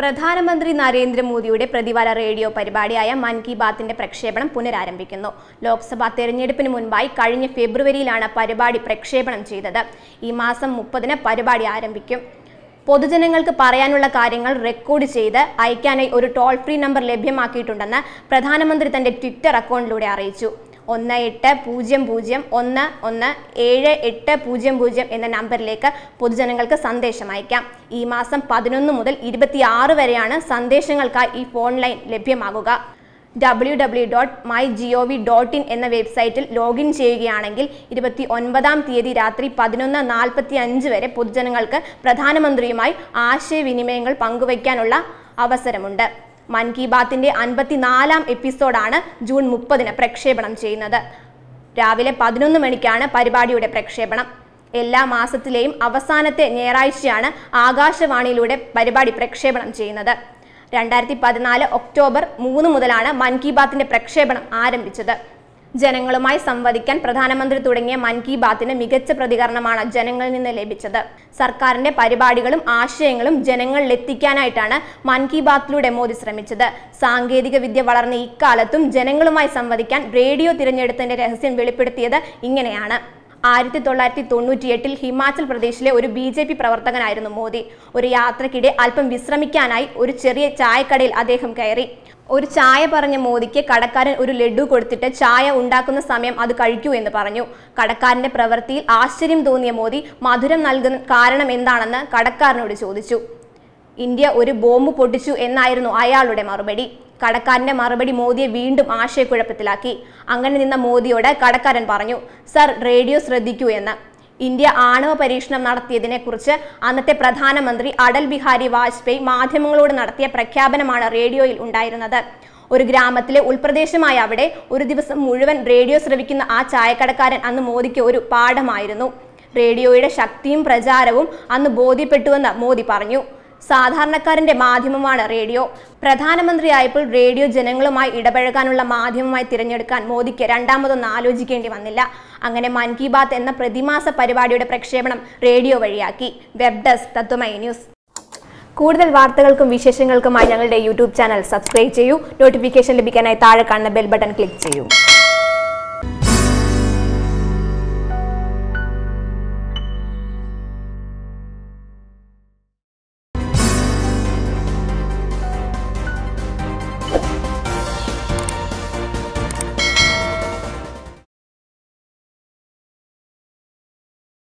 പ്രധാനമന്ത്രി നരേന്ദ്രമോദിയുടെ പ്രതിവാര റേഡിയോ പരിപാടിയായ മൻ കി ബാത്തിന്റെ പ്രക്ഷേപണം പുനരാരംഭിക്കുന്നു ലോക്സഭാ തെരഞ്ഞെടുപ്പിന് മുൻപായി കഴിഞ്ഞ ഫെബ്രുവരിയിലാണ് പരിപാടി പ്രക്ഷേപണം ചെയ്തത് ഈ മാസം മുപ്പതിന് പരിപാടി ആരംഭിക്കും പൊതുജനങ്ങൾക്ക് പറയാനുള്ള കാര്യങ്ങൾ റെക്കോർഡ് ചെയ്ത് അയക്കാനായി ഒരു ടോൾ ഫ്രീ നമ്പർ ലഭ്യമാക്കിയിട്ടുണ്ടെന്ന് പ്രധാനമന്ത്രി തന്റെ ട്വിറ്റർ അക്കൗണ്ടിലൂടെ അറിയിച്ചു ഒന്ന് എട്ട് പൂജ്യം പൂജ്യം ഒന്ന് ഒന്ന് ഏഴ് എട്ട് പൂജ്യം പൂജ്യം എന്ന നമ്പറിലേക്ക് പൊതുജനങ്ങൾക്ക് സന്ദേശം അയക്കാം ഈ മാസം പതിനൊന്ന് മുതൽ ഇരുപത്തിയാറ് വരെയാണ് സന്ദേശങ്ങൾക്കായി ഈ ഫോൺ ലൈൻ ലഭ്യമാകുക W W dot my G V dot in എന്ന വെബ്സൈറ്റിൽ ലോഗിൻ ചെയ്യുകയാണെങ്കിൽ ഇരുപത്തി ഒൻപതാം തീയതി രാത്രി പതിനൊന്ന് നാൽപ്പത്തി അഞ്ച് വരെ പൊതുജനങ്ങൾക്ക് പ്രധാനമന്ത്രിയുമായി ആശയവിനിമയങ്ങൾ പങ്കുവയ്ക്കാനുള്ള അവസരമുണ്ട് മൻ കി ബാത്തിന്റെ അൻപത്തിനാലാം എപ്പിസോഡാണ് ജൂൺ മുപ്പതിന് പ്രക്ഷേപണം ചെയ്യുന്നത് രാവിലെ പതിനൊന്ന് മണിക്കാണ് പരിപാടിയുടെ പ്രക്ഷേപണം എല്ലാ മാസത്തിലെയും അവസാനത്തെ ഞായറാഴ്ചയാണ് ആകാശവാണിയിലൂടെ പരിപാടി പ്രക്ഷേപണം ചെയ്യുന്നത് രണ്ടായിരത്തി പതിനാല് ഒക്ടോബർ മൂന്ന് മുതലാണ് മൻ കി ബാത്തിന്റെ പ്രക്ഷേപണം ആരംഭിച്ചത് ജനങ്ങളുമായി സംവദിക്കാൻ പ്രധാനമന്ത്രി തുടങ്ങിയ മൻ കി ബാത്തിന് മികച്ച പ്രതികരണമാണ് ജനങ്ങളിൽ നിന്ന് ലഭിച്ചത് സർക്കാരിന്റെ പരിപാടികളും ആശയങ്ങളും ജനങ്ങളിൽ എത്തിക്കാനായിട്ടാണ് മൻ കി ബാത്തിലൂടെ മോദി ശ്രമിച്ചത് സാങ്കേതിക വിദ്യ വളർന്ന ഇക്കാലത്തും ജനങ്ങളുമായി സംവദിക്കാൻ റേഡിയോ തിരഞ്ഞെടുത്തതിന്റെ രഹസ്യം വെളിപ്പെടുത്തിയത് ഇങ്ങനെയാണ് ആയിരത്തി തൊള്ളായിരത്തി തൊണ്ണൂറ്റി എട്ടിൽ ഹിമാചൽ പ്രദേശിലെ ഒരു ബി ജെ പി പ്രവർത്തകനായിരുന്നു മോദി ഒരു യാത്രക്കിടെ അല്പം വിശ്രമിക്കാനായി ഒരു ചെറിയ ചായക്കടയിൽ അദ്ദേഹം കയറി ഒരു ചായ പറഞ്ഞ മോദിക്ക് കടക്കാരൻ ഒരു ലഡു കൊടുത്തിട്ട് ചായ ഉണ്ടാക്കുന്ന സമയം അത് കഴിക്കൂ എന്ന് പറഞ്ഞു കടക്കാരന്റെ പ്രവൃത്തിയിൽ ആശ്ചര്യം തോന്നിയ മോദി മധുരം നൽകുന്ന കാരണം എന്താണെന്ന് കടക്കാരനോട് ചോദിച്ചു ഇന്ത്യ ഒരു ബോംബ് പൊട്ടിച്ചു എന്നായിരുന്നു അയാളുടെ മറുപടി കടക്കാരന്റെ മറുപടി മോദിയെ വീണ്ടും ആശയക്കുഴപ്പത്തിലാക്കി അങ്ങനെ നിന്ന മോദിയോട് കടക്കാരൻ പറഞ്ഞു സർ റേഡിയോ ശ്രദ്ധിക്കൂ എന്ന് ഇന്ത്യ ആണവ പരീക്ഷണം കുറിച്ച് അന്നത്തെ പ്രധാനമന്ത്രി അടൽ ബിഹാരി വാജ്പേയി മാധ്യമങ്ങളോട് നടത്തിയ പ്രഖ്യാപനമാണ് റേഡിയോയിൽ ഉണ്ടായിരുന്നത് ഒരു ഗ്രാമത്തിലെ ഉൾപ്രദേശമായ അവിടെ ഒരു ദിവസം മുഴുവൻ റേഡിയോ ശ്രവിക്കുന്ന ആ ചായക്കടക്കാരൻ അന്ന് മോദിക്ക് ഒരു പാഠമായിരുന്നു റേഡിയോയുടെ ശക്തിയും പ്രചാരവും അന്ന് ബോധ്യപ്പെട്ടുവെന്ന് മോദി പറഞ്ഞു സാധാരണക്കാരന്റെ മാധ്യമമാണ് റേഡിയോ പ്രധാനമന്ത്രിയായപ്പോൾ റേഡിയോ ജനങ്ങളുമായി ഇടപഴകാനുള്ള മാധ്യമമായി തിരഞ്ഞെടുക്കാൻ മോദിക്ക് രണ്ടാമതൊന്നും ആലോചിക്കേണ്ടി വന്നില്ല അങ്ങനെ മൻ കി ബാത്ത് എന്ന പ്രതിമാസ പരിപാടിയുടെ പ്രക്ഷേപണം റേഡിയോ വഴിയാക്കി വെബ് ഡെസ്ക് തത്വമൈ ന്യൂസ് കൂടുതൽ വാർത്തകൾക്കും വിശേഷങ്ങൾക്കുമായി ഞങ്ങളുടെ യൂട്യൂബ് ചാനൽ സബ്സ്ക്രൈബ് ചെയ്യൂ നോട്ടിഫിക്കേഷൻ ലഭിക്കാനായി താഴെ കാണുന്ന ബെൽ ബട്ടൺ ക്ലിക്ക് ചെയ്യൂ